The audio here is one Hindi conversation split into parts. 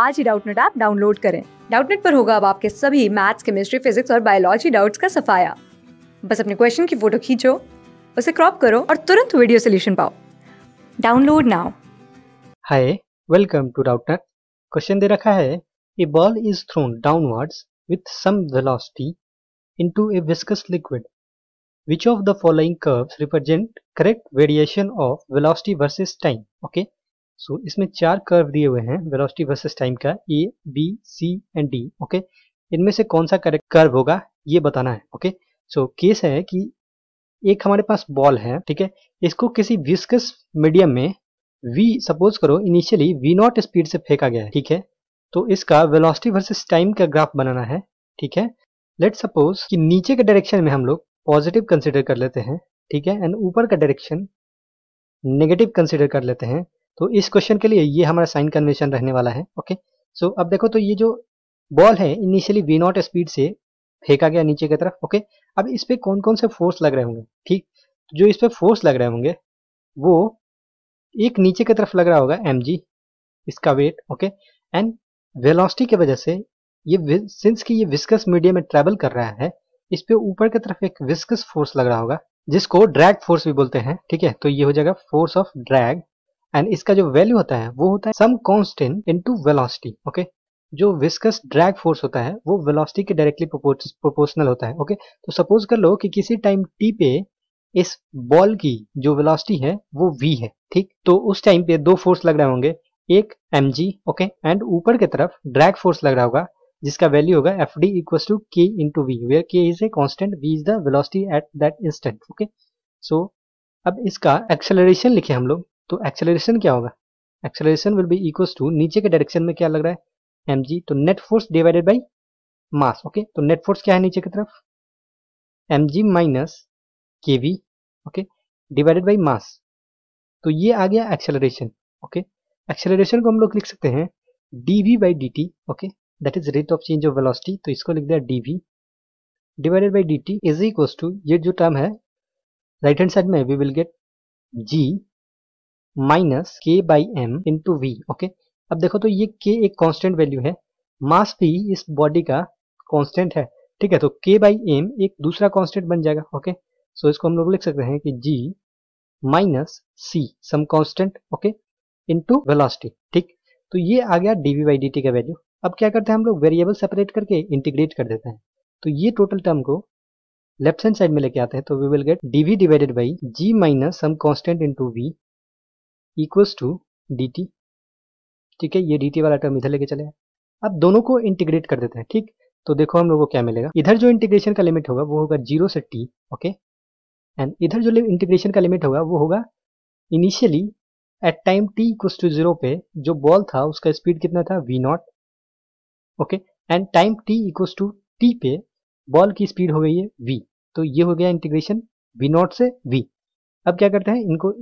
आज ही डाउटनेट ऐप डाउनलोड करें डाउटनेट पर होगा अब आपके सभी मैथ्स केमिस्ट्री फिजिक्स और बायोलॉजी डाउट्स का सफाया बस अपने क्वेश्चन की फोटो खींचो उसे क्रॉप करो और तुरंत वीडियो सोल्यूशन पाओ download now hi welcome to Doubtnut question दे रखा है a ball is thrown downwards with some velocity into a viscous liquid. Which of the following curves represent correct variation of velocity versus time? Okay, so so, इसमें चार कर्व दिए हुए हैं वेलोसिटी वर्सेस टाइम का A B C and D okay इनमें से कौन सा करेक्ट कर्व होगा ये बताना है ओके सो केस है कि एक हमारे पास बॉल है ठीक है इसको किसी विस्कस मीडियम में v सपोज करो इनिशियली वी नॉट स्पीड से फेंका गया है ठीक है तो इसका वेलोसिटी वर्सेस टाइम का ग्राफ बनाना है ठीक है लेट सपोज कि नीचे के डायरेक्शन में हम लोग पॉजिटिव कंसिडर कर लेते हैं ठीक है एंड ऊपर का डायरेक्शन नेगेटिव कंसिडर कर लेते हैं तो इस क्वेश्चन के लिए ये हमारा साइन कन्वेंशन रहने वाला है ओके सो so, अब देखो तो ये जो बॉल है इनिशियली वी नॉट स्पीड से फेंका गया नीचे की तरफ ओके अब इस पर कौन कौन से फोर्स लग रहे होंगे ठीक जो इस पर फोर्स लग रहे होंगे वो एक नीचे की तरफ लग रहा होगा एम इसका वेट ओके एंड वेलोसिटी की वजह से ये सिंस की ये विस्कस मीडिया में ट्रेवल कर रहा है इस पर ऊपर की तरफ एक विस्कस फोर्स लग रहा होगा जिसको ड्रैग फोर्स भी बोलते हैं ठीक है तो ये हो जाएगा फोर्स ऑफ ड्रैग एंड इसका जो वैल्यू होता है वो होता है some constant into velocity okay जो विस्कस ड्रैग फोर्स होता है वो वेलॉसिटी के डायरेक्टली प्रोपोर्शनल होता है ओके okay? तो सपोज कर लो कि किसी टाइम टी पे इस बॉल की जो वेलॉसिटी है वो वी है ठीक तो उस टाइम पे दो फोर्स लग रहे होंगे एक एम जी ओके एंड ऊपर की तरफ ड्रैग फोर्स लग रहा होगा जिसका वैल्यू होगा F D equal to K into V where K is a constant V is the velocity at that instant okay so अब इसका एक्सेलरेशन लिखे हम लोग तो एक्सेलरेशन क्या होगा acceleration will be equal to नीचे के डायरेक्शन में क्या लग रहा है एम तो net force divided by mass okay तो नेट फोर्स क्या है नीचे की तरफ M G minus K V okay divided by mass तो ये आ गया एक्सेलरेशन ओके एक्सेलरेशन को हम लोग लिख सकते हैं D V by D T okay that is rate of change of velocity तो इसको लिख दिया D V divided by D T is equal to ये जो टर्म है राइट हैंड साइड में we will get G minus K by M into V okay अब देखो तो ये के एक कांस्टेंट वैल्यू है मास भी इस बॉडी का कांस्टेंट है ठीक है तो के बाई एम एक दूसरा कांस्टेंट बन जाएगा ओके सो इसको हम लोग लिख सकते हैं कि G minus C some constant okay into velocity ठीक तो ये आ गया D V by D T का वैल्यू अब क्या करते हैं हम लोग वेरिएबल सेपरेट करके इंटीग्रेट कर देते हैं तो ये टोटल टर्म को लेफ्ट हैंड साइड में लेके आते हैं तो we will get D V divided by G minus some constant into V equals to D ठीक है ये डी वाला टर्म इधर लेके चले अब दोनों को इंटीग्रेट कर देते हैं ठीक तो देखो हम लोग को क्या मिलेगा इधर जो इंटीग्रेशन का लिमिट होगा वो होगा जीरो से टी ओके एंड इधर जो इंटीग्रेशन का लिमिट होगा वो होगा initially at time T equal to zero पे जो बॉल था उसका स्पीड कितना था V naught okay and time T equal to T पे बॉल की स्पीड हो गई है वी तो ये हो गया इंटीग्रेशन वी नॉट से वी अब क्या करते हैं इनको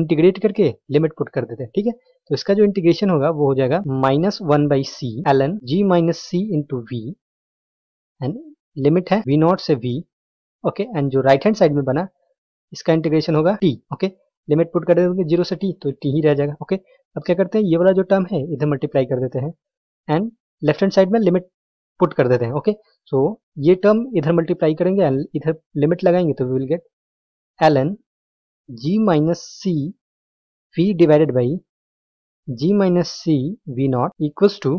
इंटीग्रेट करके लिमिट पुट कर देते हैं ठीक है तो इसका जो इंटीग्रेशन होगा वो हो जाएगा minus one by C L N G minus C into V and limit है वी नॉट से वी ओके एंड जो राइट हैंड साइड में बना इसका इंटीग्रेशन होगा टी ओके लिमिट पुट कर देंगे जीरो से टी तो टी ही रह जाएगा ओके अब क्या करते हैं ये वाला जो टर्म है इधर मल्टीप्लाई कर देते हैं एंड लेफ्ट हैंड साइड में लिमिट पुट कर देते हैं ओके सो so, ये टर्म इधर मल्टीप्लाई करेंगे एंड इधर लिमिट लगाएंगे तो we will get L N G minus C V divided by G minus C V naught equals to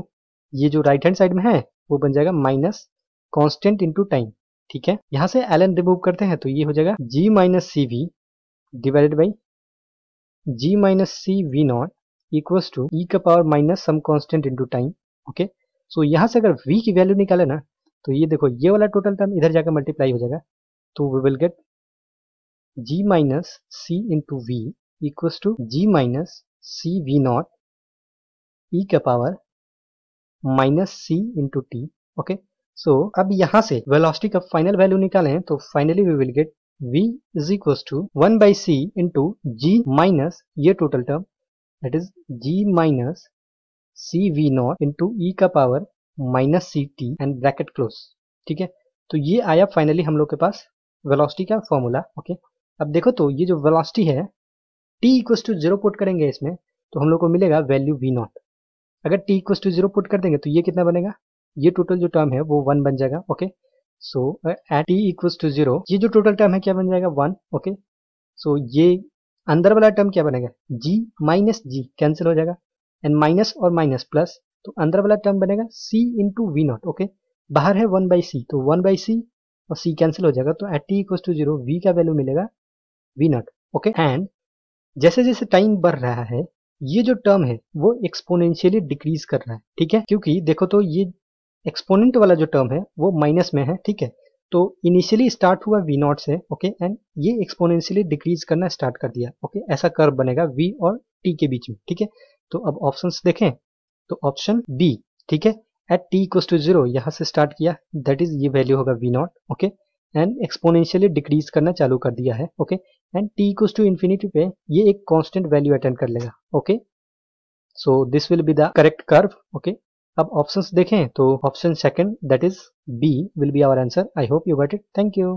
ये जो राइट हैंड साइड में है वो बन जाएगा माइनस कॉन्स्टेंट इंटू टाइम ठीक है यहां से एल एन रिमूव करते हैं तो ये हो जाएगा G minus C V divided by G minus C V naught equals to E का power minus some constant into time okay so यहां से अगर v की वैल्यू निकाले ना तो ये देखो ये वाला टोटल टर्म इधर जाकर मल्टीप्लाई हो जाएगा तो we will get G minus C into V equals to G minus C V naught e का power minus C into T okay so अब यहां से वेलोसिटी का फाइनल वैल्यू निकालें तो finally we will get v is equal to one by C into G minus ये total term that is g minus C V naught into E का power minus C T and bracket close ठीक है तो ये आया फाइनली हम लोग के पास वेलोसिटी का फॉर्मूला ओके okay? अब देखो तो ये जो वेलोसिटी है T equals to zero put करेंगे इसमें तो हम लोग को मिलेगा वैल्यू वी नॉट अगर T equals to zero put कर देंगे तो ये कितना बनेगा ये टोटल जो टर्म है वो वन बन जाएगा okay so at T equals to zero ये जो टोटल टर्म है क्या बन जाएगा वन ओके सो ये अंदर वाला टर्म क्या बनेगा जी माइनस जी कैंसिल हो जाएगा एंड माइनस और माइनस प्लस तो अंदर वाला टर्म बनेगा C into V naught okay बाहर है वन बाई सी तो वन बाई सी और सी कैंसिल हो जाएगा तो at T equal to zero V का वैल्यू मिलेगा वी नॉट ओके एंड हाँ। जैसे जैसे टाइम बढ़ रहा है ये जो टर्म है वो एक्सपोनेंशियली डिक्रीज कर रहा है ठीक है क्योंकि देखो तो ये एक्सपोनेंट वाला जो टर्म है वो माइनस में है ठीक है तो इनिशियली स्टार्ट हुआ वी नॉट से ओके एंड ये एक्सपोनेंशियली डिक्रीज करना स्टार्ट कर दिया ओके ऐसा कर्व बनेगा वी और टी के बीच में ठीक है तो अब ऑप्शन देखें तो ऑप्शन बी ठीक है at T equal to zero यहाँ से स्टार्ट किया दैट इज ये वैल्यू होगा V naught okay and exponentially decrease करना चालू कर दिया है okay and T equal to infinity पे ये एक कॉन्स्टेंट वैल्यू अटेंड कर लेगा okay so this will be the correct curve okay अब ऑप्शन देखें तो option second that is B will be our answer I hope you got it thank you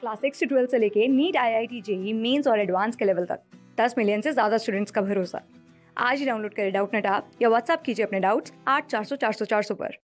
class six से ट्वेल्थ से लेके NEET I I T JEE mains और एडवांस के लेवल तक दस मिलियन से ज़्यादा स्टूडेंट्स का भरोसा आज ही डाउनलोड करें डाउट नेट आप या व्हाट्सअप कीजिए अपने डाउट्स आठ चार सौ चार सौ चार सौ पर